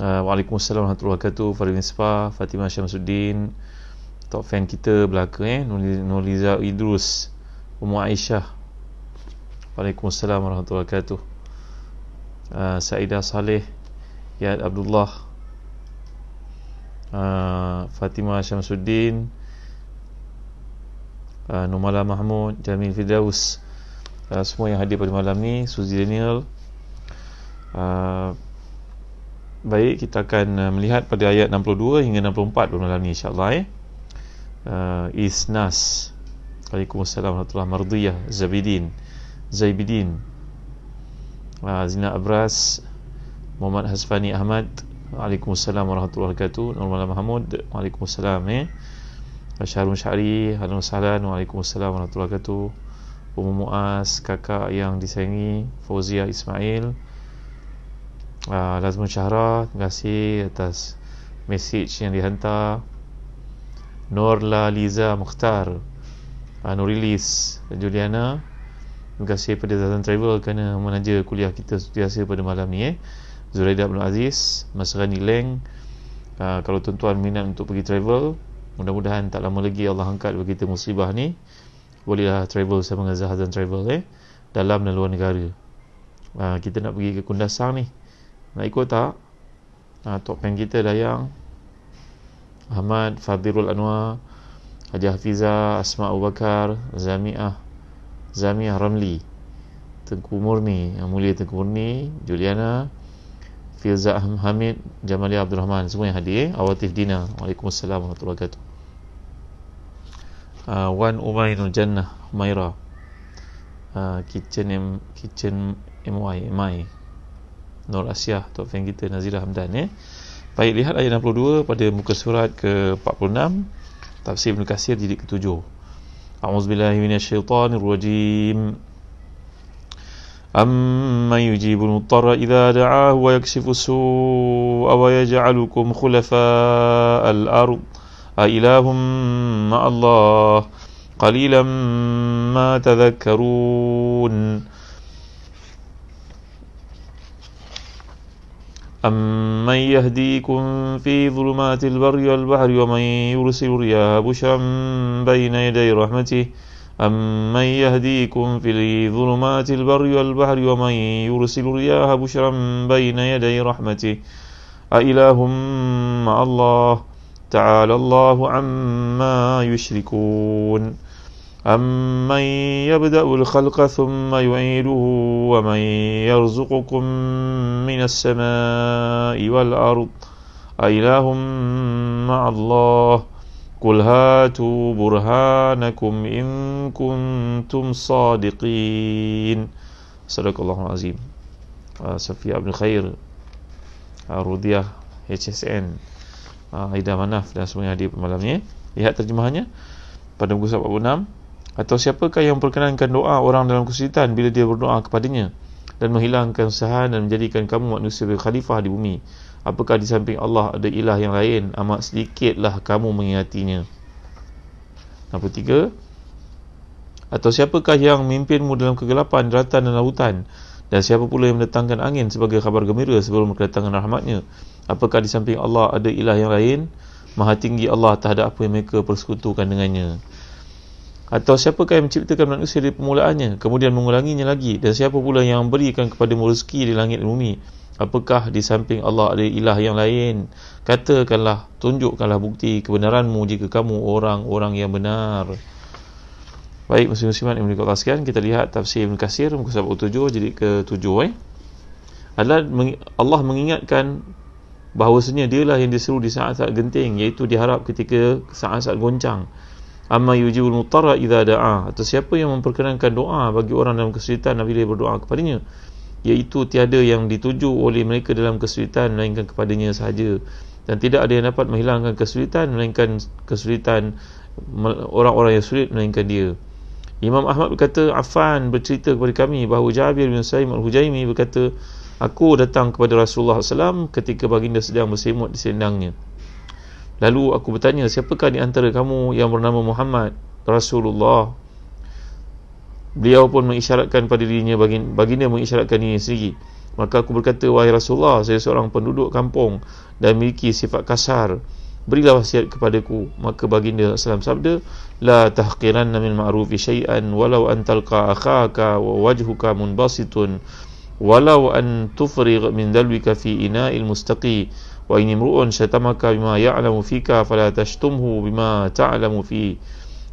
uh, Waalaikumsalam warahmatullahi wabarakatuh Farid Nisfa Fatimah Syamsuddin Top fan kita belakang, eh Nurliza Idrus Umu Aisyah Waalaikumsalam warahmatullahi wabarakatuh uh, Saidah Saleh Yad Abdullah uh, Fatimah Syamsuddin uh, Nurmala Mahmud Jamil Fidaus uh, Semua yang hadir pada malam ni Suzy Daniel uh, Baik, kita akan uh, melihat pada ayat 62 hingga 64 pada malam ni insya-Allah eh. Uh, Isnas. Waalaikumsalam warahmatullahi wabarakatuh. Zabidin. Zaibidin. Uh, Zina Abras Muhammad Hasfani Ahmad Waalaikumsalam warahmatullahi wabarakatuh Nurmala Mahmud Waalaikumsalam eh. Syahrun Syari Waalaikumsalam Waalaikumsalam warahmatullahi wabarakatuh Umum Muaz Kakak yang disayangi Fauzia Ismail uh, ah, Lazman Syahra terima kasih atas message yang dihantar Norla Liza Mukhtar uh, ah, Nurilis Juliana terima kasih kepada Zazan Travel kerana menaja kuliah kita biasa pada malam ni eh. Zuraida Abdul Aziz Masrani Leng uh, kalau tuan-tuan minat untuk pergi travel mudah-mudahan tak lama lagi Allah angkat bagi kita musibah ni bolehlah travel sama dengan Zahazan Travel eh dalam dan luar negara uh, kita nak pergi ke Kundasang ni nak ikut tak? Ha, ah, Tok Pen kita yang Ahmad Fadirul Anwar Haji Hafizah Asma Abu Bakar Zamiah Zamiah Ramli Tengku Murni Yang mulia Tengku Murni Juliana Filza Hamid Jamali Abdul Rahman Semua yang hadir eh? Awatif Dina Waalaikumsalam Warahmatullahi Wabarakatuh uh, Wan Umairul Jannah Umairah ah, uh, Kitchen M Kitchen MY MY Nur Asiah Taufan kita Nazira Hamdan eh. Baik lihat ayat 62 pada muka surat ke 46 Tafsir Ibn Kasir jilid ke-7. A'udzubillahi minasyaitonir rajim. idha يجيب المضطر إذا دعاه ويكشف السوء ويجعلكم خلفاء الأرض أإله مع الله قليلا ما تذكرون أمن يهديكم في ظلمات البر والبحر ومن يرسل الرياح بشرا بين يدي رحمته أمن يهديكم في ظلمات البر والبحر ومن يرسل الرياح بشرا بين يدي رحمته أإله مع الله تعالى الله عما يشركون أمن يبدأ الخلق ثم يعيده ومن يرزقكم من السماء والأرض أإله مع الله قل هاتوا برهانكم إن كنتم صادقين صدق الله العظيم صفية بن خير رضية HSN Aida Manaf dan semua yang hadir malam ni Lihat terjemahannya Pada muka 46 atau siapakah yang memperkenankan doa orang dalam kesulitan bila dia berdoa kepadanya dan menghilangkan sahan dan menjadikan kamu manusia khalifah di bumi? Apakah di samping Allah ada ilah yang lain? Amat sedikitlah kamu mengingatinya. 63. Atau siapakah yang memimpinmu dalam kegelapan, daratan dan lautan? Dan siapa pula yang mendatangkan angin sebagai khabar gembira sebelum kedatangan rahmatnya? Apakah di samping Allah ada ilah yang lain? Maha tinggi Allah terhadap apa yang mereka persekutukan dengannya. Atau siapakah yang menciptakan manusia dari permulaannya Kemudian mengulanginya lagi Dan siapa pula yang memberikan kepada rezeki di langit dan bumi Apakah di samping Allah ada ilah yang lain Katakanlah, tunjukkanlah bukti kebenaranmu Jika kamu orang-orang yang benar Baik, muslim-musliman yang menikmati sekian Kita lihat tafsir Ibn Kasir Muka sahabat tujuh, jadi ke tujuh eh? Adalah Allah mengingatkan Bahawasanya dialah yang diseru di saat-saat genting Iaitu diharap ketika saat-saat goncang amma yujibul mutarra idza daa atau siapa yang memperkenankan doa bagi orang dalam kesulitan nabi apabila berdoa kepadanya iaitu tiada yang dituju oleh mereka dalam kesulitan melainkan kepadanya sahaja dan tidak ada yang dapat menghilangkan kesulitan melainkan kesulitan orang-orang yang sulit melainkan dia Imam Ahmad berkata Afan bercerita kepada kami bahawa Jabir bin Sa'im al-Hujaimi berkata aku datang kepada Rasulullah SAW ketika baginda sedang bersemut di sendangnya Lalu aku bertanya, siapakah di antara kamu yang bernama Muhammad Rasulullah? Beliau pun mengisyaratkan pada dirinya, baginda mengisyaratkan dirinya sendiri. Maka aku berkata, wahai Rasulullah, saya seorang penduduk kampung dan memiliki sifat kasar. Berilah wasiat kepadaku. Maka baginda salam sabda, La tahqiran namin ma'rufi syai'an walau antalqa akhaka wa wajhuka munbasitun walau an tufriq min dalwika fi ina'il mustaqi' wa in imru'un syatamaka bima ya'lamu fika fala tashtumhu bima ta'lamu fi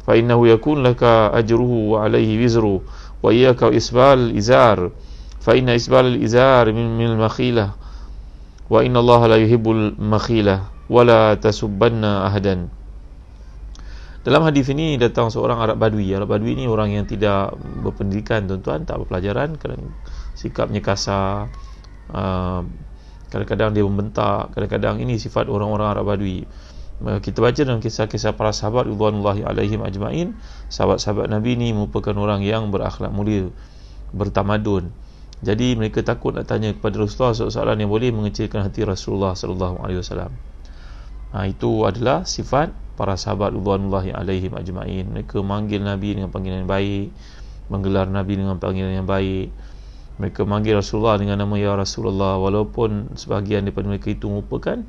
fa innahu yakun laka ajruhu wa alayhi wizru wa iyyaka isbal izar fa inna isbal izar min min makhila wa inna Allah la yuhibbul makhila wala tasubbanna ahadan dalam hadis ini datang seorang Arab Badui. Arab Badui ini orang yang tidak berpendidikan tuan-tuan, tak berpelajaran kerana sikapnya kasar, ah, kadang-kadang dia membentak kadang-kadang ini sifat orang-orang Arab Badui eh, kita baca dalam kisah-kisah para sahabat Ibuanullahi alaihim ajma'in sahabat-sahabat Nabi ini merupakan orang yang berakhlak mulia bertamadun jadi mereka takut nak tanya kepada Rasulullah SAW soalan yang boleh mengecilkan hati Rasulullah SAW ha, itu adalah sifat para sahabat Ibuanullahi alaihim ajma'in mereka manggil Nabi dengan panggilan yang baik menggelar Nabi dengan panggilan yang baik mereka manggil Rasulullah dengan nama Ya Rasulullah walaupun sebahagian daripada mereka itu merupakan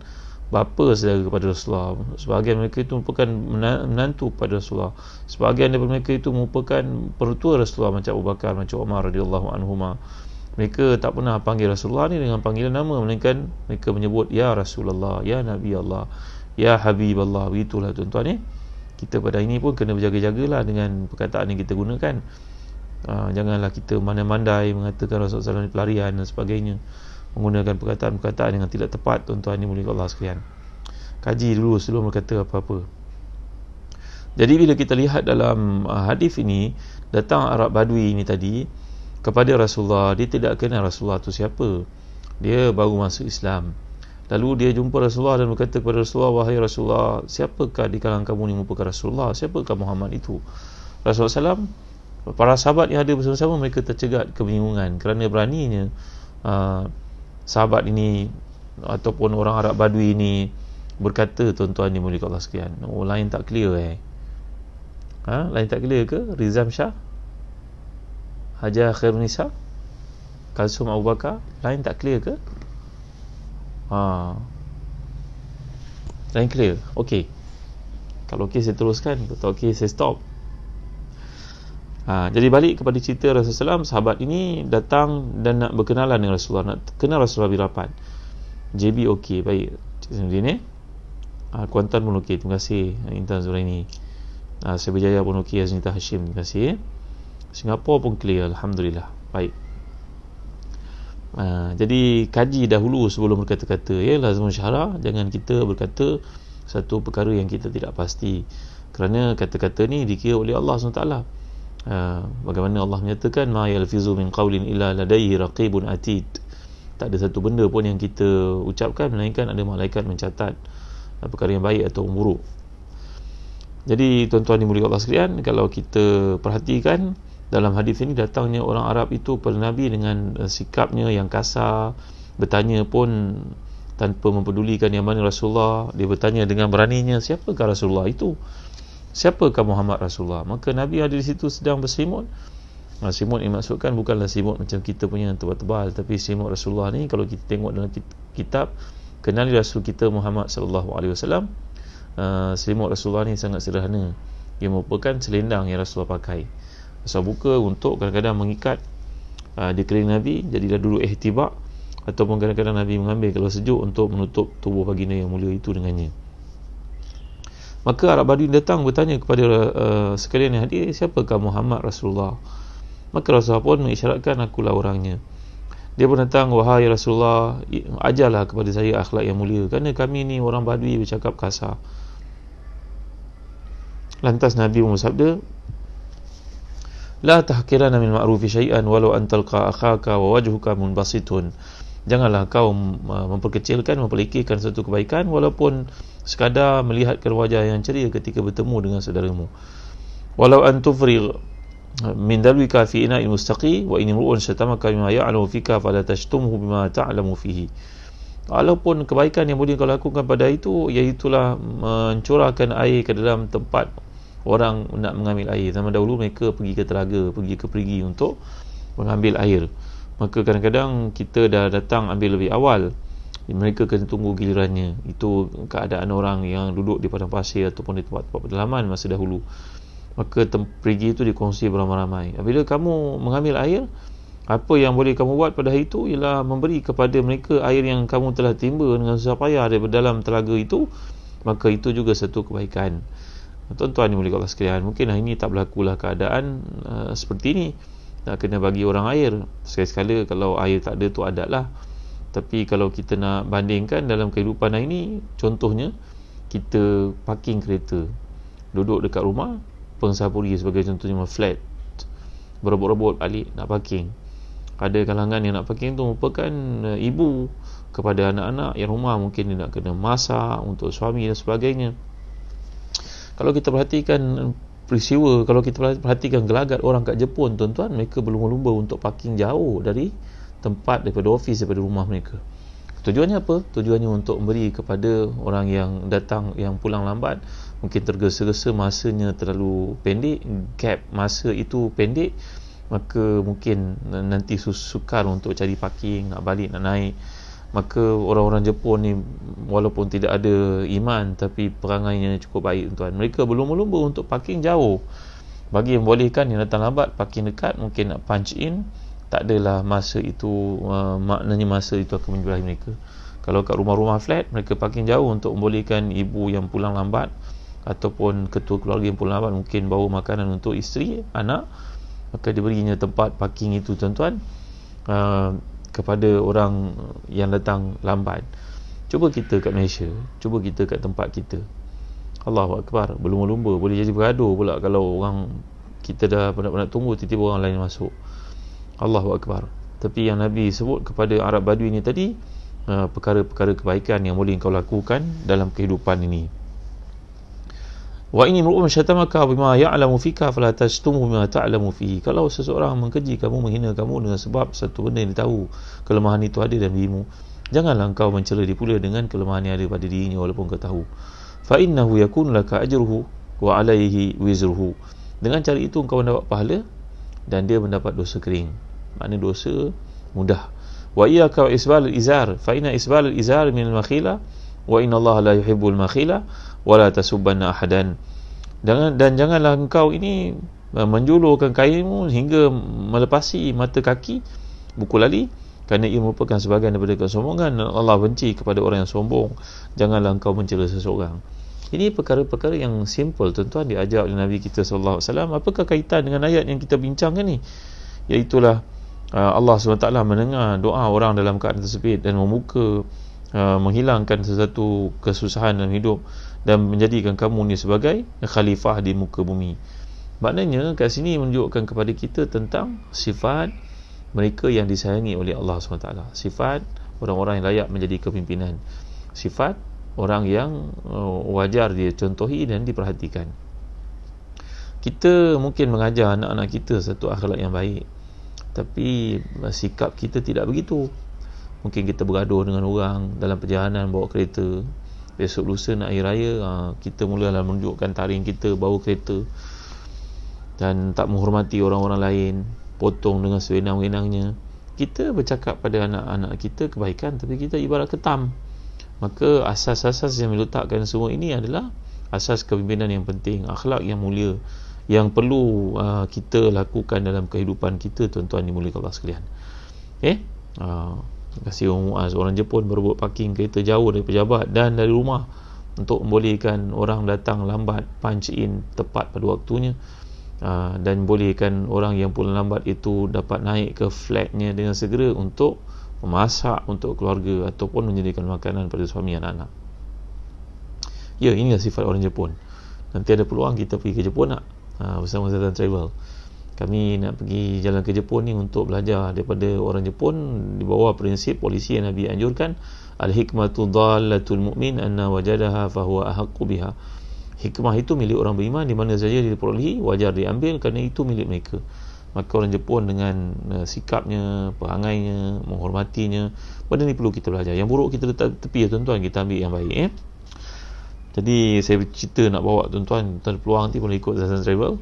bapa saudara kepada Rasulullah sebahagian mereka itu merupakan menantu kepada Rasulullah sebahagian daripada mereka itu merupakan pertua Rasulullah macam Abu Bakar macam Umar radhiyallahu anhuma mereka tak pernah panggil Rasulullah ni dengan panggilan nama melainkan mereka menyebut Ya Rasulullah Ya Nabi Allah Ya Habib Allah begitulah tuan-tuan ni eh? kita pada ini pun kena berjaga-jagalah dengan perkataan yang kita gunakan ha, janganlah kita mandai-mandai mengatakan Rasulullah SAW pelarian dan sebagainya menggunakan perkataan-perkataan yang tidak tepat tuan-tuan ini mulia Allah sekalian kaji dulu sebelum berkata apa-apa jadi bila kita lihat dalam ha, hadis ini datang Arab Badui ini tadi kepada Rasulullah dia tidak kenal Rasulullah itu siapa dia baru masuk Islam Lalu dia jumpa Rasulullah dan berkata kepada Rasulullah Wahai Rasulullah, siapakah di kalangan kamu ini merupakan Rasulullah? Siapakah Muhammad itu? Rasulullah SAW para sahabat yang ada bersama-sama mereka tercegat kebingungan kerana beraninya uh, sahabat ini ataupun orang Arab Badui ini berkata tuan-tuan di mulia Allah sekalian oh lain tak clear eh ha? lain tak clear ke Rizam Shah Haja Khair Nisa Kalsum Abu Bakar lain tak clear ke ha. lain clear ok kalau ok saya teruskan kalau ok saya stop Ha, jadi balik kepada cerita Rasulullah SAW, sahabat ini datang dan nak berkenalan dengan Rasulullah, nak kenal Rasulullah bila rapat. JB okey, baik. Cik Zainuddin eh. Ha, Kuantan pun okey, terima kasih eh, Intan Zura ini. Ha, saya berjaya pun okey, Aznita Hashim, terima kasih eh. Singapura pun clear, Alhamdulillah. Baik. Ha, jadi kaji dahulu sebelum berkata-kata ya lazimun syara jangan kita berkata satu perkara yang kita tidak pasti kerana kata-kata ni dikira oleh Allah SWT Uh, bagaimana Allah menyatakan ma yalfizu min qawlin illa ladayhi raqibun atid. Tak ada satu benda pun yang kita ucapkan melainkan ada malaikat mencatat eh, perkara yang baik atau buruk. Jadi tuan-tuan dimuliakan Allah sekalian, kalau kita perhatikan dalam hadis ini datangnya orang Arab itu kepada Nabi dengan eh, sikapnya yang kasar, bertanya pun tanpa mempedulikan yang mana Rasulullah, dia bertanya dengan beraninya siapakah Rasulullah itu? siapakah Muhammad Rasulullah maka Nabi ada di situ sedang berselimut ah, selimut ini maksudkan bukanlah selimut macam kita punya yang tebal-tebal tapi selimut Rasulullah ni kalau kita tengok dalam kitab kenali Rasul kita Muhammad sallallahu alaihi wasallam ah, selimut Rasulullah ni sangat sederhana ia merupakan selendang yang Rasulullah pakai Rasulullah buka untuk kadang-kadang mengikat uh, di kering Nabi jadi dah dulu ihtibak ataupun kadang-kadang Nabi mengambil kalau sejuk untuk menutup tubuh baginda yang mulia itu dengannya Maka Arab Baduy datang bertanya kepada uh, sekalian yang hadir, siapakah Muhammad Rasulullah? Maka Rasulullah pun mengisyaratkan akulah orangnya. Dia pun datang, wahai Rasulullah, ajarlah kepada saya akhlak yang mulia. Kerana kami ni orang Baduy bercakap kasar. Lantas Nabi Muhammad, bersabda, La tahkiran min ma'rufi syai'an walau antalqa akhaka wa wajhuka munbasitun. basitun janganlah kau memperkecilkan memperlekehkan satu kebaikan walaupun sekadar melihat wajah yang ceria ketika bertemu dengan saudaramu walau antufrigh ha, min dalwika fi ina'in mustaqi wa in imru'un shatamaka bima ya'lamu fika fala tashtumhu bima ta'lamu fihi walaupun kebaikan yang boleh kau lakukan pada itu iaitu mencurahkan air ke dalam tempat orang nak mengambil air zaman dahulu mereka pergi ke telaga pergi ke perigi untuk mengambil air maka kadang-kadang kita dah datang ambil lebih awal mereka kena tunggu gilirannya itu keadaan orang yang duduk di padang pasir ataupun di tempat-tempat pedalaman masa dahulu maka pergi itu dikongsi beramai-ramai apabila kamu mengambil air apa yang boleh kamu buat pada hari itu ialah memberi kepada mereka air yang kamu telah timba dengan susah payah dari dalam telaga itu maka itu juga satu kebaikan tuan-tuan ini boleh kata sekalian mungkin hari ini tak berlakulah keadaan uh, seperti ini nak kena bagi orang air sekali-sekala kalau air tak ada tu adatlah tapi kalau kita nak bandingkan dalam kehidupan hari ni contohnya kita parking kereta duduk dekat rumah pengsapuri sebagai contohnya flat berebut-rebut balik nak parking ada kalangan yang nak parking tu merupakan eh, ibu kepada anak-anak yang rumah mungkin dia nak kena masak untuk suami dan sebagainya kalau kita perhatikan peristiwa kalau kita perhatikan gelagat orang kat Jepun tuan-tuan mereka berlumba-lumba untuk parking jauh dari tempat daripada office daripada rumah mereka tujuannya apa? tujuannya untuk memberi kepada orang yang datang yang pulang lambat mungkin tergesa-gesa masanya terlalu pendek gap masa itu pendek maka mungkin nanti sukar untuk cari parking nak balik nak naik maka orang-orang Jepun ni walaupun tidak ada iman tapi perangainya cukup baik tuan mereka belum lumba untuk parking jauh bagi yang bolehkan yang datang lambat parking dekat mungkin nak punch in tak adalah masa itu uh, maknanya masa itu akan menjelahi mereka kalau kat rumah-rumah flat mereka parking jauh untuk membolehkan ibu yang pulang lambat ataupun ketua keluarga yang pulang lambat mungkin bawa makanan untuk isteri anak maka diberinya tempat parking itu tuan-tuan uh, kepada orang yang datang lambat cuba kita kat Malaysia cuba kita kat tempat kita Allahu Akbar belum lumba boleh jadi bergaduh pula kalau orang kita dah penat-penat tunggu tiba-tiba orang lain masuk Allahu Akbar tapi yang Nabi sebut kepada Arab Badui ini tadi uh, perkara-perkara kebaikan yang boleh kau lakukan dalam kehidupan ini Wa ini mru'um syatamaka bima ya'lamu fika fala tashtumu bima ta'lamu fihi. Kalau seseorang mengkeji kamu menghina kamu dengan sebab satu benda yang dia tahu kelemahan itu ada dalam dirimu, janganlah engkau mencela dia pula dengan kelemahan yang ada pada dirinya walaupun kau tahu. Fa innahu yakun laka ajruhu wa alaihi wizruhu. Dengan cara itu engkau mendapat pahala dan dia mendapat dosa kering. Maknanya dosa mudah. Wa iyyaka isbal izar fa inna isbal izar min al makhila wa inna Allah la yuhibbul makhila wala tasubbanna ahadan dan, dan janganlah engkau ini eh, menjulurkan kainmu hingga melepasi mata kaki buku lali kerana ia merupakan sebahagian daripada kesombongan dan Allah benci kepada orang yang sombong janganlah engkau mencela seseorang ini perkara-perkara yang simple tuan-tuan diajar oleh Nabi kita SAW apakah kaitan dengan ayat yang kita bincangkan ni iaitulah eh, Allah SWT mendengar doa orang dalam keadaan tersebut dan membuka Uh, menghilangkan sesuatu kesusahan dalam hidup dan menjadikan kamu ni sebagai khalifah di muka bumi. Maknanya kat sini menunjukkan kepada kita tentang sifat mereka yang disayangi oleh Allah SWT sifat orang-orang yang layak menjadi kepimpinan sifat orang yang uh, wajar dia contohi dan diperhatikan kita mungkin mengajar anak-anak kita satu akhlak yang baik tapi sikap kita tidak begitu mungkin kita bergaduh dengan orang dalam perjalanan bawa kereta besok lusa nak air raya ha, kita mulalah menunjukkan taring kita bawa kereta dan tak menghormati orang-orang lain potong dengan sewenang-wenangnya kita bercakap pada anak-anak kita kebaikan tapi kita ibarat ketam maka asas-asas yang meletakkan semua ini adalah asas kepimpinan yang penting akhlak yang mulia yang perlu ha, kita lakukan dalam kehidupan kita tuan-tuan dimuliakan Allah sekalian eh ha kasih orang Muaz orang Jepun berebut parking kereta jauh dari pejabat dan dari rumah untuk membolehkan orang datang lambat punch in tepat pada waktunya ah, dan bolehkan orang yang pulang lambat itu dapat naik ke flatnya dengan segera untuk memasak untuk keluarga ataupun menyediakan makanan pada suami dan anak ya inilah sifat orang Jepun nanti ada peluang kita pergi ke Jepun nak ah, bersama Zatan Travel kami nak pergi jalan ke Jepun ni untuk belajar daripada orang Jepun di bawah prinsip polisi yang Nabi anjurkan al hikmatu dhalatul mu'min anna wajadaha fahuwa ahqu biha hikmah itu milik orang beriman di mana saja diperolehi wajar diambil kerana itu milik mereka maka orang Jepun dengan eh, sikapnya perangainya menghormatinya benda ni perlu kita belajar yang buruk kita letak tepi ya tuan-tuan kita ambil yang baik eh jadi saya cerita nak bawa tuan-tuan tuan peluang nanti boleh ikut Zazan Travel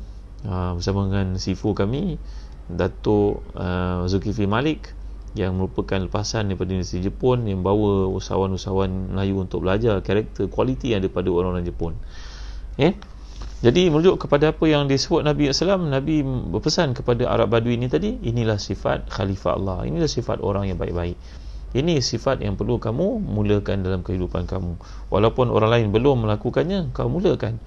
Ah, bersama dengan sifu kami Datuk uh, Zulkifli Malik yang merupakan lepasan daripada Universiti Jepun yang bawa usahawan-usahawan Melayu untuk belajar karakter kualiti yang ada pada orang-orang Jepun eh? jadi merujuk kepada apa yang disebut Nabi SAW Nabi berpesan kepada Arab Badui ini tadi inilah sifat Khalifah Allah inilah sifat orang yang baik-baik ini sifat yang perlu kamu mulakan dalam kehidupan kamu walaupun orang lain belum melakukannya kamu mulakan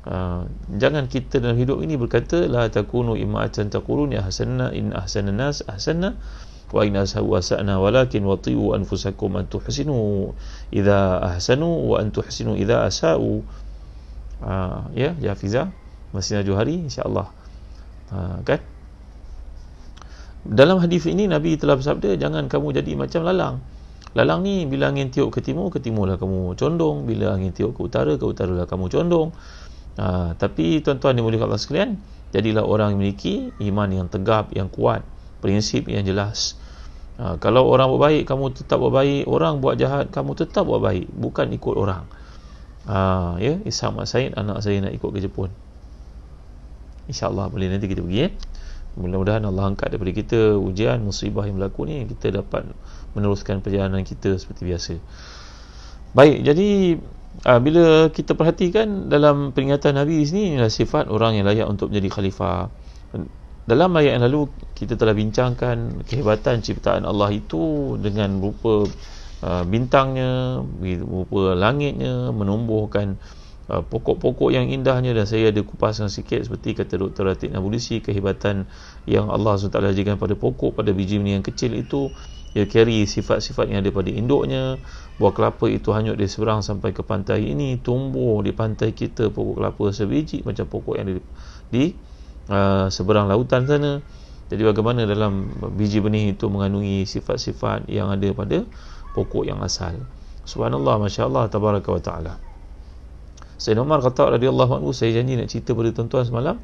Ha, jangan kita dalam hidup ini berkata la takunu imatan taquluni hasanna in ahsana nas ahsanna wa in asawa sa'na walakin watiu anfusakum an tuhsinu idha ahsanu wa an tuhsinu idha asau ha, ya ya fiza masih najuh hari insyaallah ha, kan dalam hadis ini nabi telah bersabda jangan kamu jadi macam lalang Lalang ni bila angin tiup ke timur, ke timurlah kamu condong. Bila angin tiup ke utara, ke utaralah kamu condong. Ha, tapi tuan-tuan dimulihkan Allah sekalian, jadilah orang yang memiliki iman yang tegap, yang kuat, prinsip yang jelas. Ha, kalau orang buat baik, kamu tetap buat baik. Orang buat jahat, kamu tetap buat baik. Bukan ikut orang. Ha, ya, Isham Said, anak saya nak ikut ke Jepun. InsyaAllah boleh nanti kita pergi. Ya? Mudah-mudahan Allah angkat daripada kita ujian, musibah yang berlaku ni. Kita dapat meneruskan perjalanan kita seperti biasa. Baik, jadi uh, bila kita perhatikan dalam peringatan Nabi ini sini sifat orang yang layak untuk menjadi khalifah dalam ayat yang lalu kita telah bincangkan kehebatan ciptaan Allah itu dengan rupa uh, ah, bintangnya rupa langitnya menumbuhkan uh, pokok-pokok yang indahnya dan saya ada kupaskan sikit seperti kata Dr. Ratik Nabulisi kehebatan yang Allah SWT jadikan pada pokok pada biji yang kecil itu ia carry sifat-sifat yang ada pada induknya buah kelapa itu hanyut di seberang sampai ke pantai ini tumbuh di pantai kita pokok kelapa sebiji macam pokok yang ada di, di uh, seberang lautan sana jadi bagaimana dalam biji benih itu mengandungi sifat-sifat yang ada pada pokok yang asal subhanallah masyaallah tabaraka wa taala Sayyidina Umar kata radhiyallahu anhu saya janji nak cerita pada tuan-tuan semalam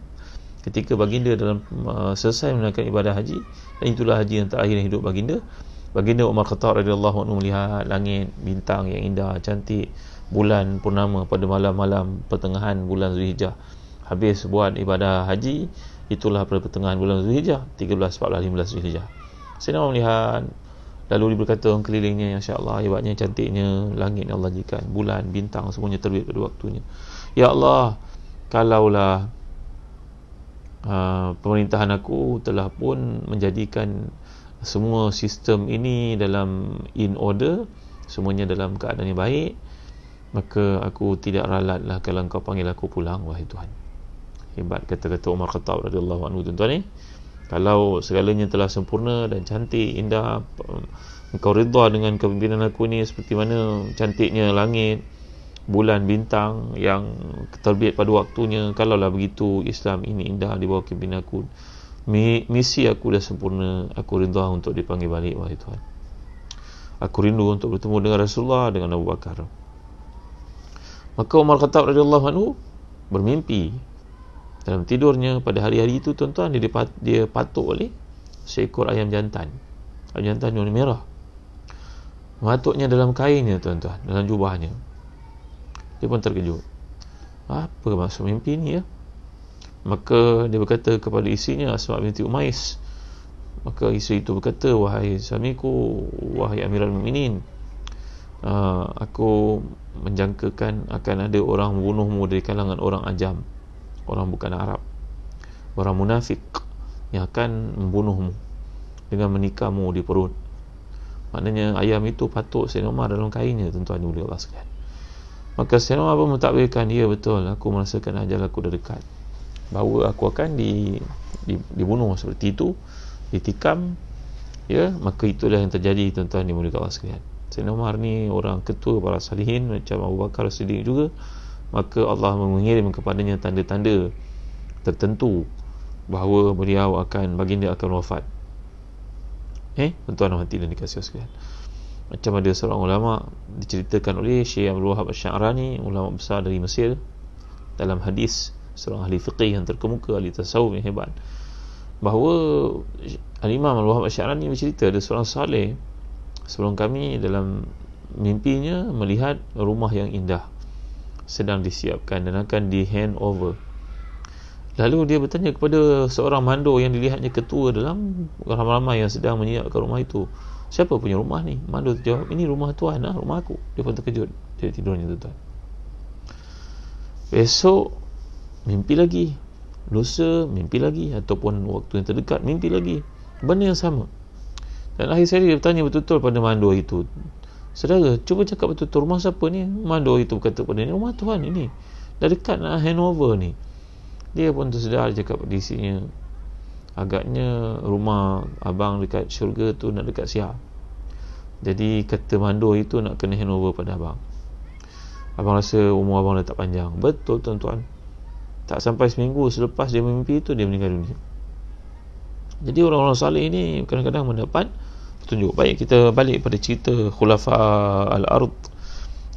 ketika baginda dalam uh, selesai menunaikan ibadah haji dan itulah haji yang terakhir hidup baginda Baginda Umar Khattab radhiyallahu anhu melihat langit bintang yang indah cantik bulan purnama pada malam-malam pertengahan bulan Zulhijjah. Habis buat ibadah haji itulah pada pertengahan bulan Zulhijjah 13 14 15 Zulhijjah. Saya nak melihat lalu dia orang kelilingnya ya insyaallah hebatnya cantiknya langit yang Allah jadikan bulan bintang semuanya terbit pada waktunya. Ya Allah kalaulah uh, pemerintahan aku telah pun menjadikan semua sistem ini dalam in order semuanya dalam keadaan yang baik maka aku tidak ralatlah kalau engkau panggil aku pulang wahai Tuhan hebat kata-kata Umar Khattab radhiyallahu anhu tuan-tuan ni eh? kalau segalanya telah sempurna dan cantik indah engkau um, ridha dengan kepimpinan aku ni seperti mana cantiknya langit bulan bintang yang terbit pada waktunya kalaulah begitu Islam ini indah di bawah kepimpinan aku misi aku dah sempurna aku rindu untuk dipanggil balik wahai Tuhan aku rindu untuk bertemu dengan Rasulullah dengan Abu Bakar maka Umar Khattab radhiyallahu anhu bermimpi dalam tidurnya pada hari-hari itu tuan-tuan dia dia patuk oleh seekor ayam jantan ayam jantan yang merah matuknya dalam kainnya tuan-tuan dalam jubahnya dia pun terkejut apa maksud mimpi ni ya Maka dia berkata kepada isinya Asma binti Umais Maka isteri itu berkata Wahai suamiku Wahai Amiran Muminin uh, ah, Aku menjangkakan Akan ada orang membunuhmu Dari kalangan orang ajam Orang bukan Arab Orang munafik Yang akan membunuhmu Dengan menikahmu di perut Maknanya ayam itu patut Sayyidina Umar dalam kainnya Tuan-tuan boleh Allah sekalian Maka Sayyidina Umar pun mentakbirkan dia ya, betul aku merasakan ajal aku dah dekat bahawa aku akan di, di dibunuh seperti itu ditikam ya maka itulah yang terjadi tuan-tuan di mulia Allah sekalian Sayyidina Umar ni orang ketua para salihin macam Abu Bakar sedih juga maka Allah mengirim kepadanya tanda-tanda tertentu bahawa beliau akan baginda akan wafat eh tuan-tuan dan hati dan dikasih sekalian macam ada seorang ulama diceritakan oleh Syekh Abdul Wahab Asy'arani ulama besar dari Mesir dalam hadis seorang ahli fiqih yang terkemuka ahli tasawuf yang hebat bahawa Al-Imam Al-Wahab Asyarani bercerita ada seorang salih sebelum kami dalam mimpinya melihat rumah yang indah sedang disiapkan dan akan di hand over lalu dia bertanya kepada seorang mandor yang dilihatnya ketua dalam ramai-ramai yang sedang menyiapkan rumah itu siapa punya rumah ni? mandor jawab ini rumah tuan lah rumah aku dia pun terkejut dia tidurnya tuan besok mimpi lagi dosa mimpi lagi ataupun waktu yang terdekat mimpi lagi benda yang sama dan akhir sekali dia bertanya betul-betul pada mandua itu saudara cuba cakap betul-betul rumah siapa ni mandua itu berkata pada dia rumah Tuhan ini dah dekat nak handover ni dia pun tersedar cakap di sini agaknya rumah abang dekat syurga tu nak dekat siap jadi kata mandua itu nak kena handover pada abang abang rasa umur abang dah tak panjang betul tuan-tuan tak sampai seminggu selepas dia mimpi itu dia meninggal dunia jadi orang-orang salih ini kadang-kadang mendapat petunjuk baik kita balik pada cerita khulafa al-ard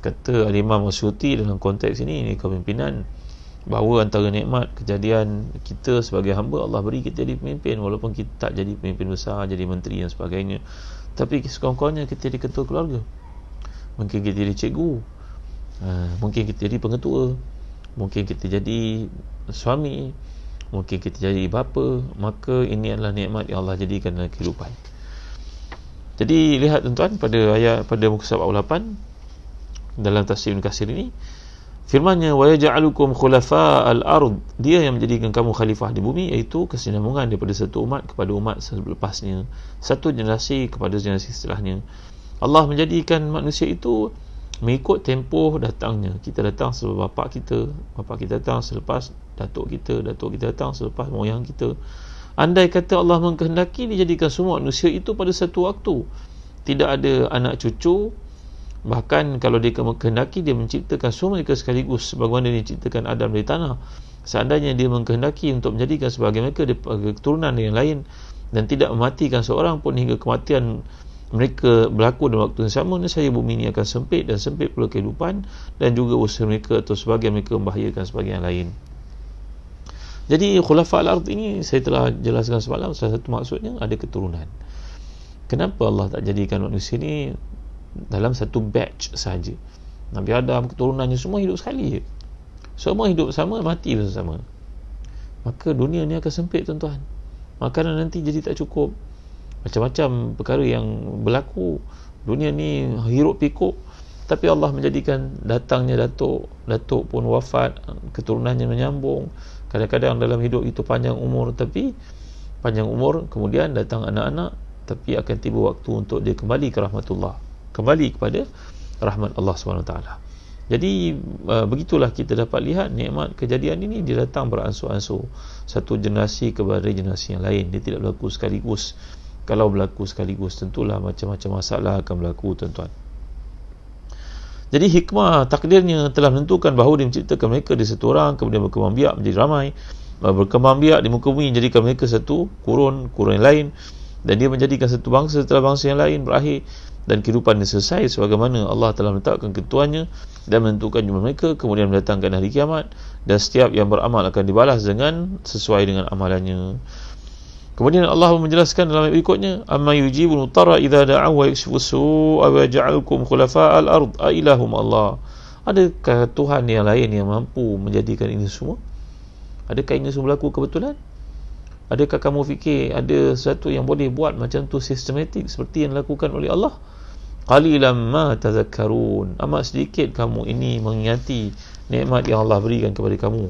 kata al-imam masyuti dalam konteks ini ini kepimpinan bahawa antara nikmat kejadian kita sebagai hamba Allah beri kita jadi pemimpin walaupun kita tak jadi pemimpin besar jadi menteri dan sebagainya tapi sekurang-kurangnya kita jadi ketua keluarga mungkin kita jadi cikgu ah, mungkin kita jadi pengetua mungkin kita jadi suami mungkin kita jadi bapa maka ini adalah nikmat yang Allah jadikan dalam kehidupan jadi lihat tuan-tuan pada ayat pada muka surat 48 dalam tafsir Ibn Kasir ini firmannya wa yaj'alukum al ard dia yang menjadikan kamu khalifah di bumi iaitu kesinambungan daripada satu umat kepada umat selepasnya satu generasi kepada generasi setelahnya Allah menjadikan manusia itu mengikut tempoh datangnya kita datang sebab bapak kita bapak kita datang selepas datuk kita datuk kita datang selepas moyang kita andai kata Allah menghendaki dijadikan semua manusia itu pada satu waktu tidak ada anak cucu bahkan kalau dia menghendaki dia menciptakan semua mereka sekaligus sebagaimana dia menciptakan Adam dari tanah seandainya dia menghendaki untuk menjadikan sebagai mereka dia keturunan yang lain dan tidak mematikan seorang pun hingga kematian mereka berlaku dalam waktu yang sama saya bumi ini akan sempit dan sempit pula kehidupan dan juga usaha mereka atau sebagian mereka membahayakan sebagian lain jadi khulafa al-ard ini saya telah jelaskan semalam salah satu maksudnya ada keturunan kenapa Allah tak jadikan manusia ini dalam satu batch saja Nabi Adam keturunannya semua hidup sekali je semua hidup sama mati bersama maka dunia ni akan sempit tuan-tuan makanan nanti jadi tak cukup macam-macam perkara yang berlaku dunia ni hirup pikuk tapi Allah menjadikan datangnya datuk datuk pun wafat keturunannya menyambung kadang-kadang dalam hidup itu panjang umur tapi panjang umur kemudian datang anak-anak tapi akan tiba waktu untuk dia kembali ke rahmatullah kembali kepada rahmat Allah SWT jadi uh, begitulah kita dapat lihat nikmat kejadian ini dia datang beransur-ansur satu generasi kepada generasi yang lain dia tidak berlaku sekaligus kalau berlaku sekaligus tentulah macam-macam masalah akan berlaku tuan-tuan jadi hikmah takdirnya telah menentukan bahawa dia menciptakan mereka di satu orang kemudian berkembang biak menjadi ramai berkembang biak di muka bumi menjadikan mereka satu kurun kurun yang lain dan dia menjadikan satu bangsa setelah bangsa yang lain berakhir dan kehidupannya selesai sebagaimana Allah telah menetapkan ketuanya dan menentukan jumlah mereka kemudian mendatangkan hari kiamat dan setiap yang beramal akan dibalas dengan sesuai dengan amalannya Kemudian Allah menjelaskan dalam ayat berikutnya, "Amma yujibul mutarra idza da'a wa yakshifu su'a wa ja'alukum khulafa'al ard a ilahum Allah." Adakah Tuhan yang lain yang mampu menjadikan ini semua? Adakah ini semua berlaku kebetulan? Adakah kamu fikir ada sesuatu yang boleh buat macam tu sistematik seperti yang dilakukan oleh Allah? Qalilam ma tazakkarun. Amat sedikit kamu ini mengingati nikmat yang Allah berikan kepada kamu.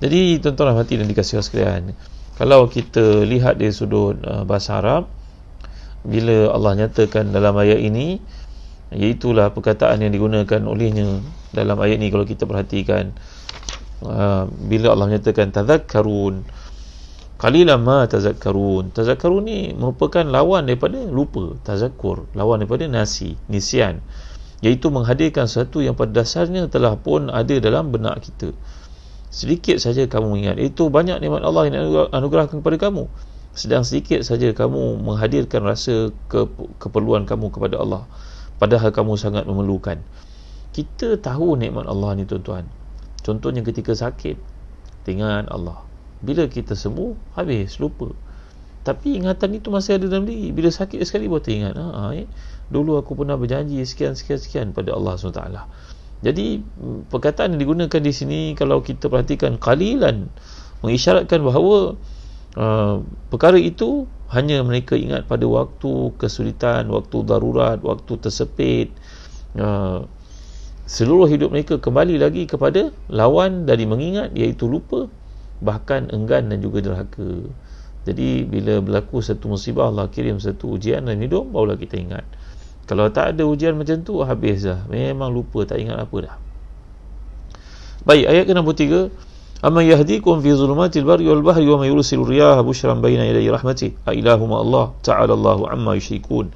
Jadi tuan-tuan hati dan dikasihi sekalian kalau kita lihat dari sudut uh, bahasa Arab bila Allah nyatakan dalam ayat ini iaitulah perkataan yang digunakan olehnya dalam ayat ini kalau kita perhatikan uh, bila Allah nyatakan tazakkarun qalila ma tazakkarun tazakkarun ni merupakan lawan daripada lupa tazakkur lawan daripada nasi nisyan, iaitu menghadirkan sesuatu yang pada dasarnya telah pun ada dalam benak kita sedikit saja kamu ingat itu banyak nikmat Allah yang anugerahkan kepada kamu sedang sedikit saja kamu menghadirkan rasa ke, keperluan kamu kepada Allah padahal kamu sangat memerlukan kita tahu nikmat Allah ni tuan-tuan contohnya ketika sakit dengan Allah bila kita sembuh habis lupa tapi ingatan itu masih ada dalam diri bila sakit sekali buat teringat ha, eh? dulu aku pernah berjanji sekian sekian sekian pada Allah SWT jadi mm, perkataan yang digunakan di sini kalau kita perhatikan qalilan mengisyaratkan bahawa uh, perkara itu hanya mereka ingat pada waktu kesulitan, waktu darurat, waktu tersepit. Uh, seluruh hidup mereka kembali lagi kepada lawan dari mengingat iaitu lupa bahkan enggan dan juga derhaka. Jadi bila berlaku satu musibah Allah kirim satu ujian dalam hidup barulah kita ingat. Kalau tak ada ujian macam tu habis dah. Memang lupa tak ingat apa dah. Baik, ayat ke-63. Amma yahdikum fi zulumatil barri wal bahri wa may yursilu riyaha bushran baina yaday rahmati. A ilahu ma Allah ta'ala Allahu amma yushrikun.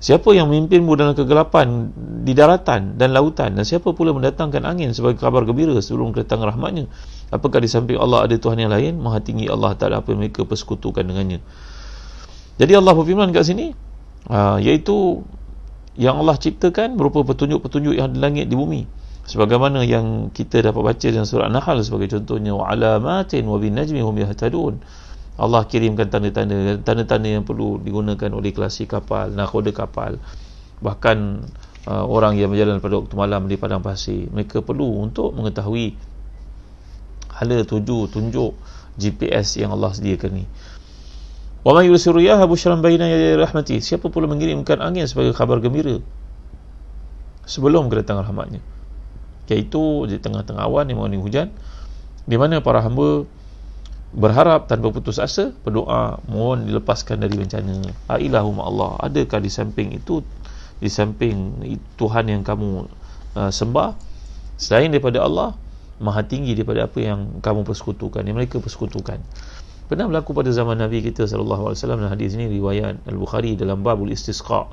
Siapa yang memimpinmu dalam kegelapan di daratan dan lautan dan siapa pula mendatangkan angin sebagai kabar gembira sebelum kedatangan rahmatnya? Apakah di samping Allah ada Tuhan yang lain? Maha tinggi Allah tak ada apa yang mereka persekutukan dengannya. Jadi Allah berfirman kat sini, ah, iaitu yang Allah ciptakan berupa petunjuk-petunjuk yang ada di langit di bumi sebagaimana yang kita dapat baca dalam surah An-Nahl sebagai contohnya wa alamatin wa najmi hum yahtadun Allah kirimkan tanda-tanda tanda-tanda yang perlu digunakan oleh kelasi kapal nakoda kapal bahkan uh, orang yang berjalan pada waktu malam di padang pasir mereka perlu untuk mengetahui hala tuju tunjuk GPS yang Allah sediakan ni Wa man yursil riyaha bushran baina yaday rahmati. Siapa pula mengirimkan angin sebagai khabar gembira sebelum kedatangan rahmatnya? Iaitu di tengah-tengah awan yang mengalami hujan di mana para hamba berharap tanpa putus asa berdoa mohon dilepaskan dari bencana ailahumma Allah adakah di samping itu di samping Tuhan yang kamu uh, sembah selain daripada Allah maha tinggi daripada apa yang kamu persekutukan yang mereka persekutukan pernah berlaku pada zaman Nabi kita sallallahu alaihi wasallam dan hadis ini riwayat Al-Bukhari dalam babul istisqa.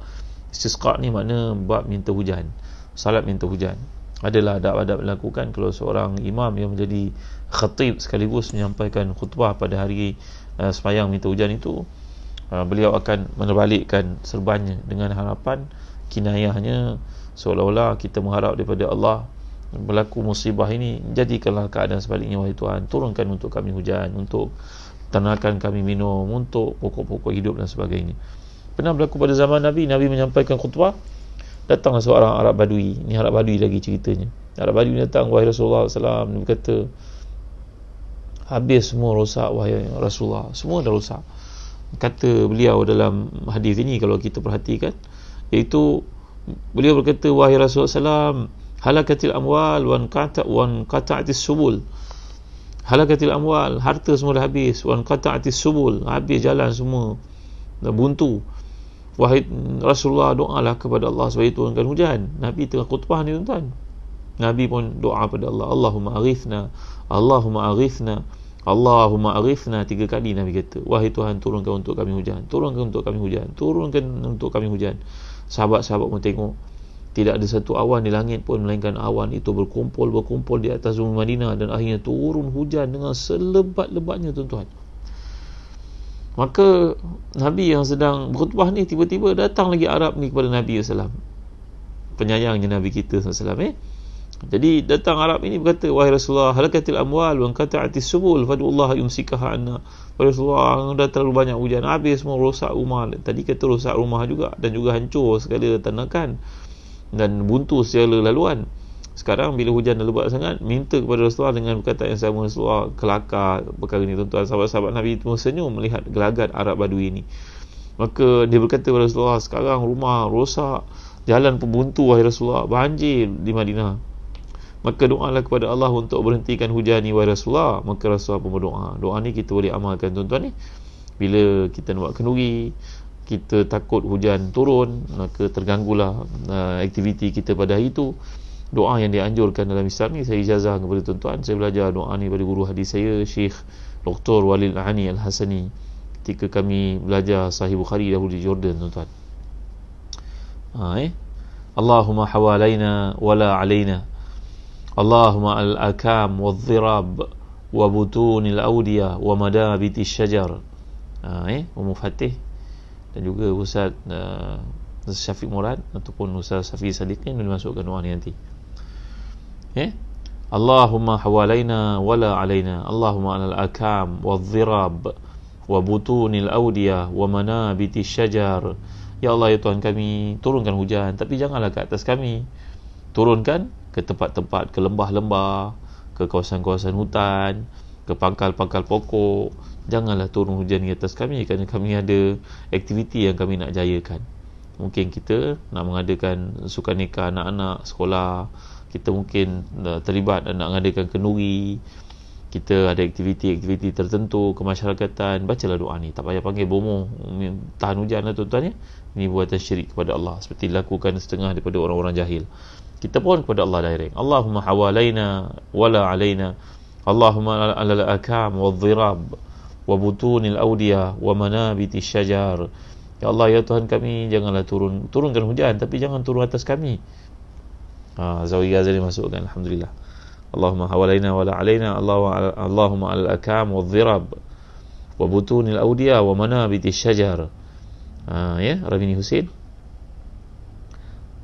Istisqa ni makna bab minta hujan. Salat minta hujan. Adalah adab-adab dilakukan kalau seorang imam yang menjadi khatib sekaligus menyampaikan khutbah pada hari uh, semayang minta hujan itu uh, beliau akan menerbalikkan serbannya dengan harapan kinayahnya seolah-olah kita mengharap daripada Allah berlaku musibah ini jadikanlah keadaan sebaliknya wahai Tuhan turunkan untuk kami hujan untuk Tanakan kami minum untuk pokok-pokok hidup dan sebagainya pernah berlaku pada zaman Nabi Nabi menyampaikan khutbah datanglah seorang Arab Badui ni Arab Badui lagi ceritanya Arab Badui datang wahai Rasulullah SAW dia berkata habis semua rosak wahai Rasulullah semua dah rosak kata beliau dalam hadis ini kalau kita perhatikan iaitu beliau berkata wahai Rasulullah SAW halakatil amwal wan kata wan qata'atis subul halakatil amwal harta semua dah habis wan qata'ati subul habis jalan semua dah buntu wahid Rasulullah doalah kepada Allah supaya turunkan hujan Nabi tengah khutbah ni tuan-tuan Nabi pun doa pada Allah Allahumma arifna Allahumma arifna Allahumma arifna tiga kali Nabi kata wahai Tuhan turunkan untuk kami hujan turunkan untuk kami hujan turunkan untuk kami hujan sahabat-sahabat pun tengok tidak ada satu awan di langit pun melainkan awan itu berkumpul berkumpul di atas rumah Madinah dan akhirnya turun hujan dengan selebat-lebatnya tuan-tuan maka Nabi yang sedang berkutbah ni tiba-tiba datang lagi Arab ni kepada Nabi SAW penyayangnya Nabi kita SAW eh? jadi datang Arab ini berkata wahai Rasulullah halakatil amwal wa kata'ati subul fadu'ullah yumsikaha anna wahai Rasulullah dah terlalu banyak hujan habis semua rosak rumah tadi kata rosak rumah juga dan juga hancur segala tanakan dan buntu segala laluan sekarang bila hujan dah lebat sangat minta kepada Rasulullah dengan perkataan yang sama Rasulullah kelakar perkara ini tuan-tuan sahabat-sahabat Nabi itu senyum melihat gelagat Arab Badui ini maka dia berkata kepada Rasulullah sekarang rumah rosak jalan pembuntu wahai Rasulullah banjir di Madinah maka doalah kepada Allah untuk berhentikan hujan ini wahai Rasulullah maka Rasulullah pun berdoa doa ni kita boleh amalkan tuan-tuan ni bila kita nak buat kenduri kita takut hujan turun maka terganggulah uh, aktiviti kita pada hari itu doa yang dianjurkan dalam Islam ni saya ijazah kepada tuan-tuan saya belajar doa ni pada guru hadis saya Syekh Dr. Walil Ani Al-Hasani ketika kami belajar Sahih Bukhari dahulu di Jordan tuan-tuan ha, eh? Allahumma hawalaina wala alaina Allahumma al-akam wal-dhirab wa butunil awdiya wa madabiti syajar ha, ah, eh? fatih dan juga Ustaz uh, Syafiq Murad ataupun Ustaz Syafiq Sadiqin yang dimasukkan doa ni nanti okay? Eh? Allahumma hawalaina wala alaina Allahumma ala al-akam wa dhirab wa butunil awdiya wa manabiti syajar Ya Allah ya Tuhan kami turunkan hujan tapi janganlah ke atas kami turunkan ke tempat-tempat ke lembah-lembah ke kawasan-kawasan hutan ke pangkal-pangkal pokok janganlah turun hujan di atas kami kerana kami ada aktiviti yang kami nak jayakan mungkin kita nak mengadakan sukaneka anak-anak sekolah kita mungkin eh, terlibat nak mengadakan kenduri kita ada aktiviti-aktiviti tertentu kemasyarakatan bacalah doa ni tak payah panggil bomoh tahan hujan lah tuan-tuan ya ini buatan syirik kepada Allah seperti dilakukan setengah daripada orang-orang jahil kita pun kepada Allah direct Allahumma hawalaina wala alaina Allahumma ala al-akam wa dhirab al- al- wa butunil awdiya wa manabiti syajar Ya Allah ya Tuhan kami janganlah turun turunkan hujan tapi jangan turun atas kami Ha Zawi Ghazali masukkan alhamdulillah Allahumma hawalaina wa la alaina Allahumma al akam wa dhirab wa butunil awdiya wa manabiti syajar Ha ya Rabini Husin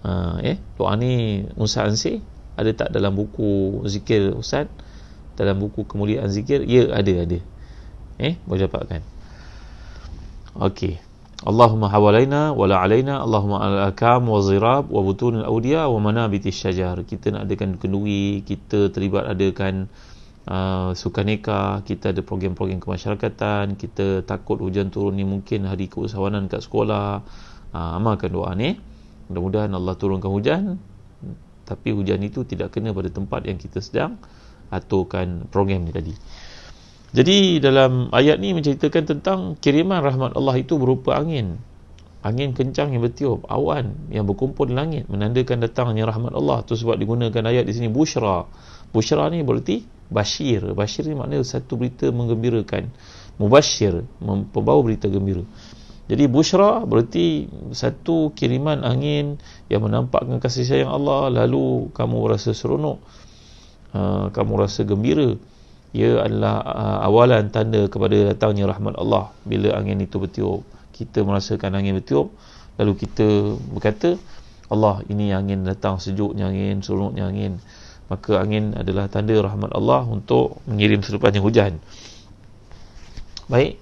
Ha ya doa ni Musa Ansi ada tak dalam buku zikir Ustaz dalam buku kemuliaan zikir ya ada ada eh boleh kan? ok Allahumma hawalaina wa alaina Allahumma alakam wa zirab wa al awdiya wa manabiti syajar kita nak adakan kenduri kita terlibat adakan uh, sukaneka kita ada program-program kemasyarakatan kita takut hujan turun ni mungkin hari keusahawanan kat sekolah uh, amalkan doa ni mudah-mudahan Allah turunkan hujan tapi hujan itu tidak kena pada tempat yang kita sedang aturkan program ni tadi jadi dalam ayat ni menceritakan tentang kiriman rahmat Allah itu berupa angin. Angin kencang yang bertiup, awan yang berkumpul di langit menandakan datangnya rahmat Allah. Itu sebab digunakan ayat di sini busyra. Busyra ni bermerti bashir. Bashir ni maknanya satu berita menggembirakan. Mubashir, pembawa berita gembira. Jadi busyra berarti satu kiriman angin yang menampakkan kasih sayang Allah lalu kamu rasa seronok. Uh, kamu rasa gembira ia adalah uh, awalan tanda kepada datangnya rahmat Allah bila angin itu bertiup kita merasakan angin bertiup lalu kita berkata Allah ini angin datang sejuknya angin seronoknya angin maka angin adalah tanda rahmat Allah untuk mengirim serupanya hujan baik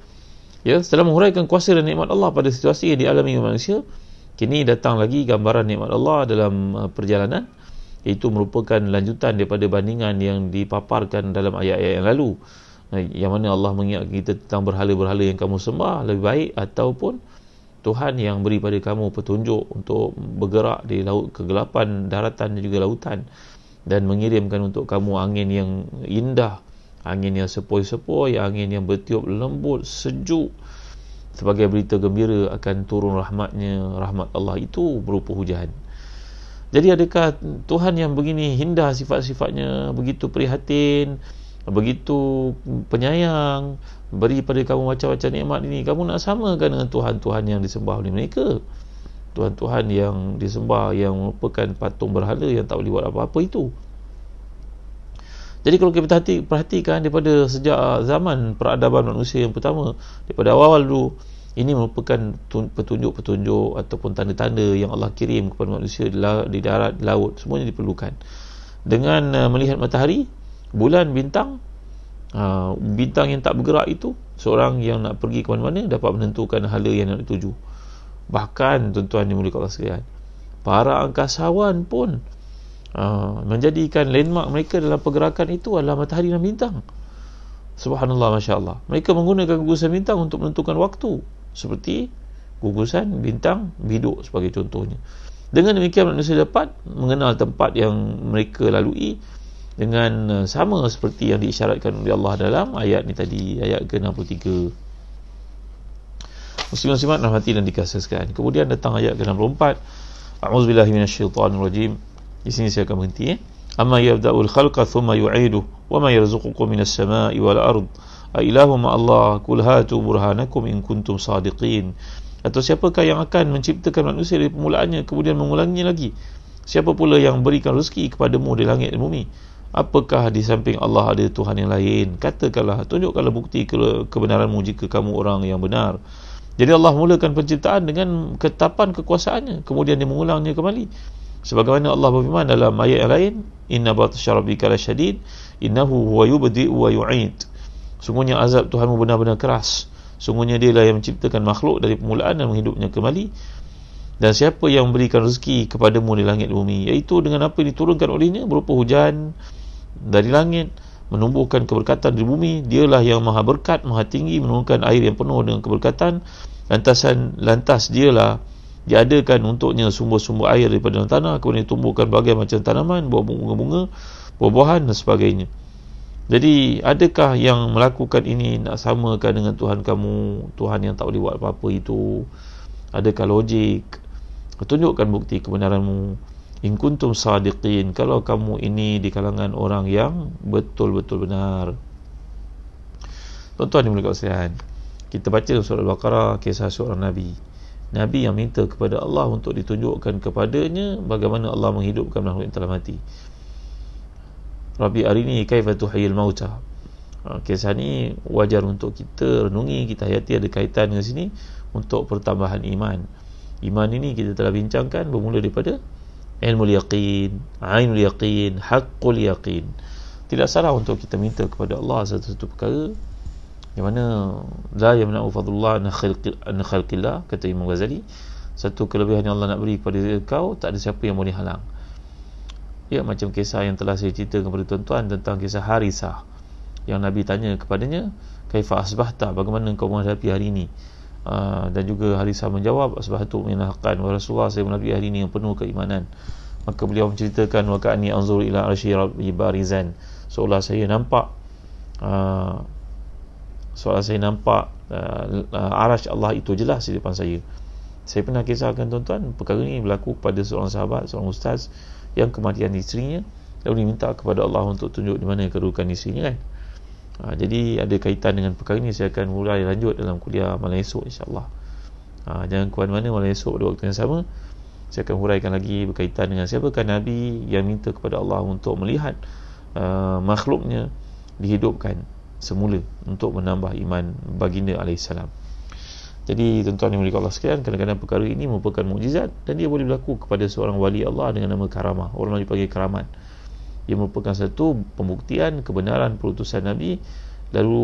ya setelah menguraikan kuasa dan nikmat Allah pada situasi yang dialami manusia kini datang lagi gambaran nikmat Allah dalam uh, perjalanan itu merupakan lanjutan daripada bandingan yang dipaparkan dalam ayat-ayat yang lalu yang mana Allah mengingatkan kita tentang berhala-berhala yang kamu sembah lebih baik ataupun Tuhan yang beri pada kamu petunjuk untuk bergerak di laut kegelapan daratan dan juga lautan dan mengirimkan untuk kamu angin yang indah angin yang sepoi-sepoi angin yang bertiup lembut sejuk sebagai berita gembira akan turun rahmatnya rahmat Allah itu berupa hujan jadi adakah Tuhan yang begini indah sifat-sifatnya, begitu prihatin, begitu penyayang, beri pada kamu macam-macam nikmat ini, kamu nak samakan dengan Tuhan-Tuhan yang disembah oleh mereka? Tuhan-Tuhan yang disembah yang merupakan patung berhala yang tak boleh buat apa-apa itu. Jadi kalau kita perhatikan daripada sejak zaman peradaban manusia yang pertama, daripada awal-awal dulu, ini merupakan petunjuk-petunjuk ataupun tanda-tanda yang Allah kirim kepada manusia di darat, di laut, semuanya diperlukan. Dengan uh, melihat matahari, bulan, bintang, uh, bintang yang tak bergerak itu, seorang yang nak pergi ke mana-mana dapat menentukan hala yang nak dituju. Bahkan tuan-tuan yang mulia Allah sekalian, para angkasawan pun uh, menjadikan landmark mereka dalam pergerakan itu adalah matahari dan bintang. Subhanallah, Masya Mereka menggunakan kegugusan bintang untuk menentukan waktu seperti gugusan bintang biduk sebagai contohnya dengan demikian manusia dapat mengenal tempat yang mereka lalui dengan eh, sama seperti yang diisyaratkan oleh Allah dalam ayat ni tadi ayat ke-63 muslimat-muslimat rahmati dan dikasaskan kemudian datang ayat ke-64 a'udzubillahi minasyaitanirrajim di sini saya akan berhenti eh amma yabda'ul khalqa thumma yu'idu wa ma yarzuqukum minas samai wal ardh ilahumma Allah kul hatu burhanakum in kuntum sadiqin atau siapakah yang akan menciptakan manusia dari permulaannya kemudian mengulanginya lagi siapa pula yang berikan rezeki kepadamu di langit dan bumi apakah di samping Allah ada Tuhan yang lain katakanlah tunjukkanlah bukti kebenaranmu jika kamu orang yang benar jadi Allah mulakan penciptaan dengan ketapan kekuasaannya kemudian dia mengulangnya kembali sebagaimana Allah berfirman dalam ayat yang lain inna batasyarabika lasyadid innahu huwa yubdi wa yu'id Sungguhnya azab Tuhanmu benar-benar keras. Sungguhnya lah yang menciptakan makhluk dari permulaan dan menghidupnya kembali. Dan siapa yang memberikan rezeki kepadamu di langit bumi, iaitu dengan apa yang diturunkan olehnya berupa hujan dari langit, menumbuhkan keberkatan di bumi, dialah yang maha berkat, maha tinggi, menumbuhkan air yang penuh dengan keberkatan, lantasan lantas dialah diadakan untuknya sumber-sumber air daripada tanah, kemudian tumbuhkan bagai macam tanaman, buah bunga-bunga, buah-buahan dan sebagainya. Jadi adakah yang melakukan ini nak samakan dengan Tuhan kamu, Tuhan yang tak boleh buat apa-apa itu? Adakah logik? Tunjukkan bukti kebenaranmu. In kuntum sadiqin, kalau kamu ini di kalangan orang yang betul-betul benar. Tuan-tuan dimulakan kesian. Kita baca surah Al-Baqarah, kisah seorang Nabi. Nabi yang minta kepada Allah untuk ditunjukkan kepadanya bagaimana Allah menghidupkan makhluk yang telah mati. Rabi arini kaifa tuhayyil mauta. Ah, kisah ni wajar untuk kita renungi, kita hayati ada kaitan dengan sini untuk pertambahan iman. Iman ini kita telah bincangkan bermula daripada ilmu yaqin, ainul yaqin, haqqul yaqin. Tidak salah untuk kita minta kepada Allah satu-satu perkara yang mana la yamna'u fadlullah an khalqillah kata Imam Ghazali satu kelebihan yang Allah nak beri kepada kau tak ada siapa yang boleh halang Ya macam kisah yang telah saya cerita kepada tuan-tuan tentang kisah Harisah yang Nabi tanya kepadanya kaifa asbahta bagaimana engkau menghadapi hari ini uh, dan juga Harisah menjawab asbahtu min haqqan wa rasulullah saya menghadapi hari ini yang penuh keimanan maka beliau menceritakan wa ka'ani anzur ila arsyi rabbi barizan seolah saya nampak uh, seolah saya nampak uh, ah, arash Allah itu jelas di depan saya saya pernah kisahkan tuan-tuan perkara ini berlaku pada seorang sahabat seorang ustaz yang kematian isterinya lalu diminta kepada Allah untuk tunjuk di mana kerudukan isterinya kan ha, jadi ada kaitan dengan perkara ini saya akan mulai lanjut dalam kuliah malam esok insyaAllah ha, jangan kuat mana malam esok pada waktu yang sama saya akan huraikan lagi berkaitan dengan siapakah Nabi yang minta kepada Allah untuk melihat uh, makhluknya dihidupkan semula untuk menambah iman baginda alaihissalam. Jadi tuan-tuan yang Allah sekalian Kadang-kadang perkara ini merupakan mujizat Dan dia boleh berlaku kepada seorang wali Allah Dengan nama karamah Orang lain panggil keramat Ia merupakan satu pembuktian Kebenaran perutusan Nabi Lalu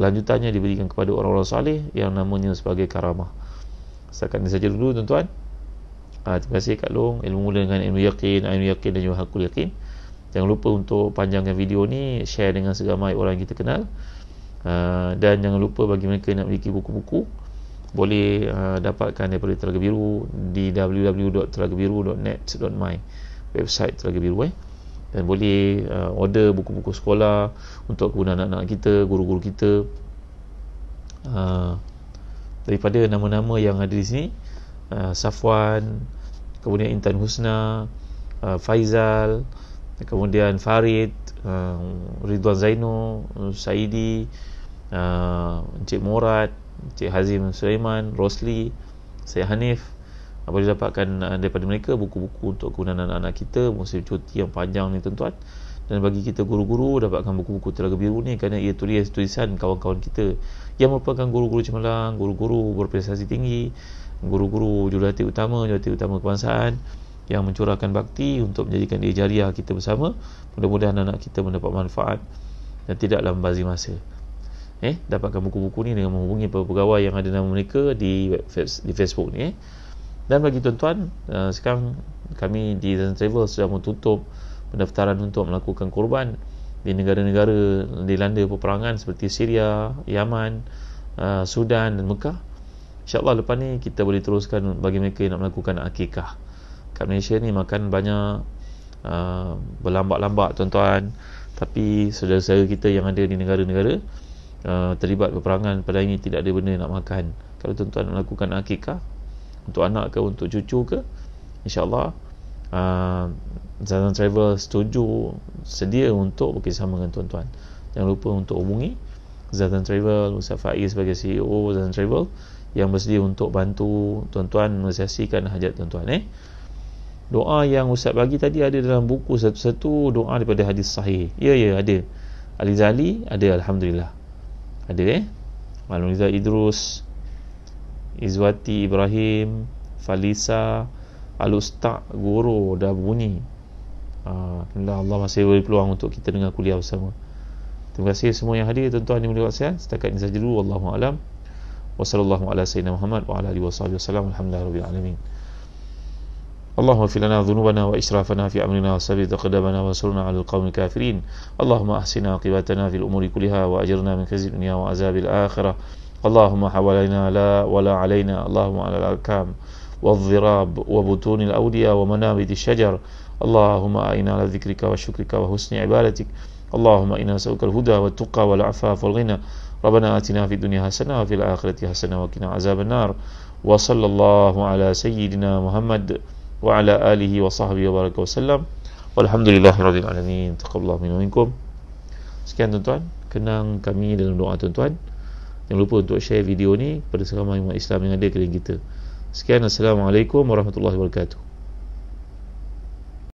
lanjutannya diberikan kepada orang-orang salih Yang namanya sebagai karamah Setakat ini saja dulu tuan-tuan ha, Terima kasih Kak Long Ilmu mula dengan ilmu yakin Ilmu yakin dan juga hakul yakin Jangan lupa untuk panjangkan video ni Share dengan segamai orang yang kita kenal ha, Dan jangan lupa bagi mereka nak memiliki buku-buku boleh uh, dapatkan daripada Telaga Biru di www.telagabiru.net.my website Telaga Biru eh dan boleh uh, order buku-buku sekolah untuk kegunaan anak-anak kita, guru-guru kita uh, daripada nama-nama yang ada di sini uh, Safwan kemudian Intan Husna uh, Faizal kemudian Farid uh, Ridwan Zaino, Saidi uh, Encik Morat Encik Hazim Sulaiman, Rosli, saya Hanif apa yang dapatkan eh, daripada mereka buku-buku untuk kegunaan anak-anak kita musim cuti yang panjang ni tuan-tuan dan bagi kita guru-guru dapatkan buku-buku telaga biru ni kerana ia tulis tulisan kawan-kawan kita yang merupakan guru-guru cemerlang, guru-guru berprestasi tinggi, guru-guru jurulatih utama, jurulatih utama kebangsaan yang mencurahkan bakti untuk menjadikan dia jariah kita bersama. Mudah-mudahan anak-anak kita mendapat manfaat dan tidaklah membazir masa eh dapatkan buku-buku ni dengan menghubungi pegawai yang ada nama mereka di web, di Facebook ni eh. Dan bagi tuan-tuan, uh, sekarang kami di Zen Travel sudah menutup pendaftaran untuk melakukan korban di negara-negara di dilanda peperangan seperti Syria, Yaman, uh, Sudan dan Mekah. InsyaAllah lepas ni kita boleh teruskan bagi mereka yang nak melakukan akikah. Kat Malaysia ni makan banyak uh, berlambak-lambak tuan-tuan. Tapi saudara-saudara kita yang ada di negara-negara uh, terlibat peperangan pada ini tidak ada benda nak makan kalau tuan-tuan nak lakukan akikah untuk anak ke untuk cucu ke insyaAllah uh, Zazan Travel setuju sedia untuk bekerjasama dengan tuan-tuan jangan lupa untuk hubungi Zazan Travel, Ustaz Faiz sebagai CEO Zazan Travel yang bersedia untuk bantu tuan-tuan mengesiasikan hajat tuan-tuan eh doa yang Ustaz bagi tadi ada dalam buku satu-satu doa daripada hadis sahih ya ya ada Ali Zali ada Alhamdulillah ada eh Malunizah Idrus Izwati Ibrahim Falisa Alustak Guru dah bunyi ah, Alhamdulillah Allah masih beri peluang untuk kita dengar kuliah bersama Terima kasih semua yang hadir tuan-tuan di mulia kasihan setakat ini saja dulu wallahu alam wasallallahu ala sayyidina Muhammad wa اللهم اغفر لنا ذنوبنا وإسرافنا في أمرنا وثبت قدمنا وانصرنا على القوم الكافرين اللهم أحسن عاقبتنا في الأمور كلها وأجرنا من خزي الدنيا وعذاب الآخرة اللهم حوالينا لا ولا علينا اللهم على الأركام والضراب وبطون الأودية ومنابت الشجر اللهم أعنا على ذكرك وشكرك وحسن عبادتك اللهم إنا نسألك الهدى والتقى والعفاف والغنى ربنا آتنا في الدنيا حسنة وفي الآخرة حسنة وقنا عذاب النار وصلى الله على سيدنا محمد wa ala alihi wa sahbihi wa baraka wa sallam walhamdulillahirabbil alamin taqabbalallahu minna minkum sekian tuan-tuan kenang kami dalam doa tuan-tuan jangan lupa untuk share video ni kepada seramai umat Islam yang ada keliling kita sekian assalamualaikum warahmatullahi wabarakatuh